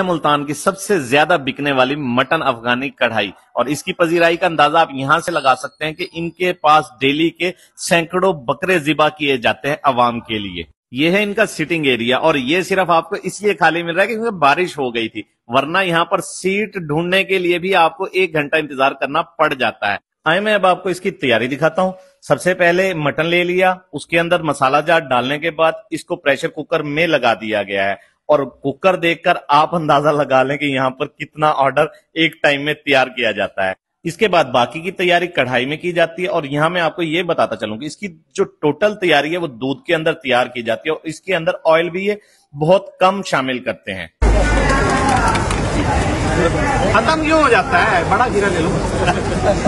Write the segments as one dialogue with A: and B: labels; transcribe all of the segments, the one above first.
A: है मुल्तान की सबसे ज्यादा बिकने वाली मटन अफगानी कढ़ाई और इसकी पजीराई का अंदाजा आप यहां से लगा सकते हैं कि इनके पास डेली के सैकड़ों बकरे जिबा किए जाते हैं अवाम के लिए ये है इनका सिटिंग एरिया और ये सिर्फ आपको इसलिए खाली मिल रहा है क्योंकि बारिश हो गई थी वरना यहाँ पर सीट ढूंढने के लिए भी आपको एक घंटा इंतजार करना पड़ जाता है आए हाँ मैं अब आपको इसकी तैयारी दिखाता हूँ सबसे पहले मटन ले लिया उसके अंदर मसाला जार डालने के बाद इसको प्रेशर कुकर में लगा दिया गया है और कुकर देखकर आप अंदाजा लगा लें कि यहाँ पर कितना ऑर्डर एक टाइम में तैयार किया जाता है इसके बाद बाकी की तैयारी कढ़ाई में की जाती है और यहाँ मैं आपको ये बताता चलूंगी इसकी जो टोटल तैयारी है वो दूध के अंदर तैयार की जाती है और इसके अंदर ऑयल भी ये बहुत कम शामिल करते हैं खत्म क्यों हो जाता है बड़ा गिरा ले लो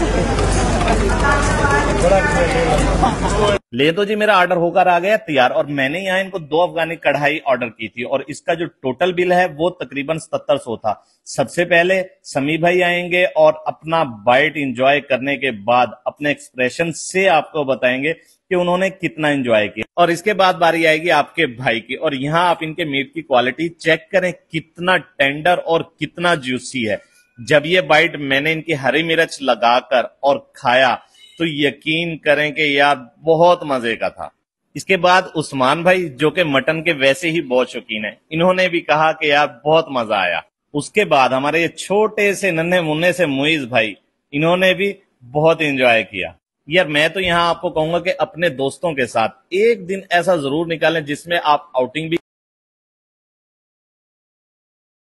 A: बड़ा ले दो जी मेरा ऑर्डर होकर आ गया तैयार और मैंने यहाँ इनको दो अफगानी कढ़ाई ऑर्डर की थी और इसका जो टोटल बिल है वो तकरीबन सत्तर सौ था सबसे पहले समी भाई आएंगे और अपना बाइट इंजॉय करने के बाद अपने एक्सप्रेशन से आपको बताएंगे कि उन्होंने कितना एंजॉय किया और इसके बाद बारी आएगी आपके भाई की और यहाँ आप इनके मीट की क्वालिटी चेक करें कितना टेंडर और कितना जूसी है जब ये बाइट मैंने इनकी हरी मिर्च लगाकर और खाया तो यकीन करें कि यार बहुत मजे का था इसके बाद उस्मान भाई जो कि मटन के वैसे ही बहुत शौकीन है इन्होंने भी कहा कि यार बहुत मजा आया उसके बाद हमारे ये छोटे से नन्हे मुन्ने से मुइज भाई इन्होंने भी बहुत इंजॉय किया यार मैं तो यहाँ आपको कहूंगा कि अपने दोस्तों के साथ एक दिन ऐसा जरूर निकालें जिसमें आप आउटिंग भी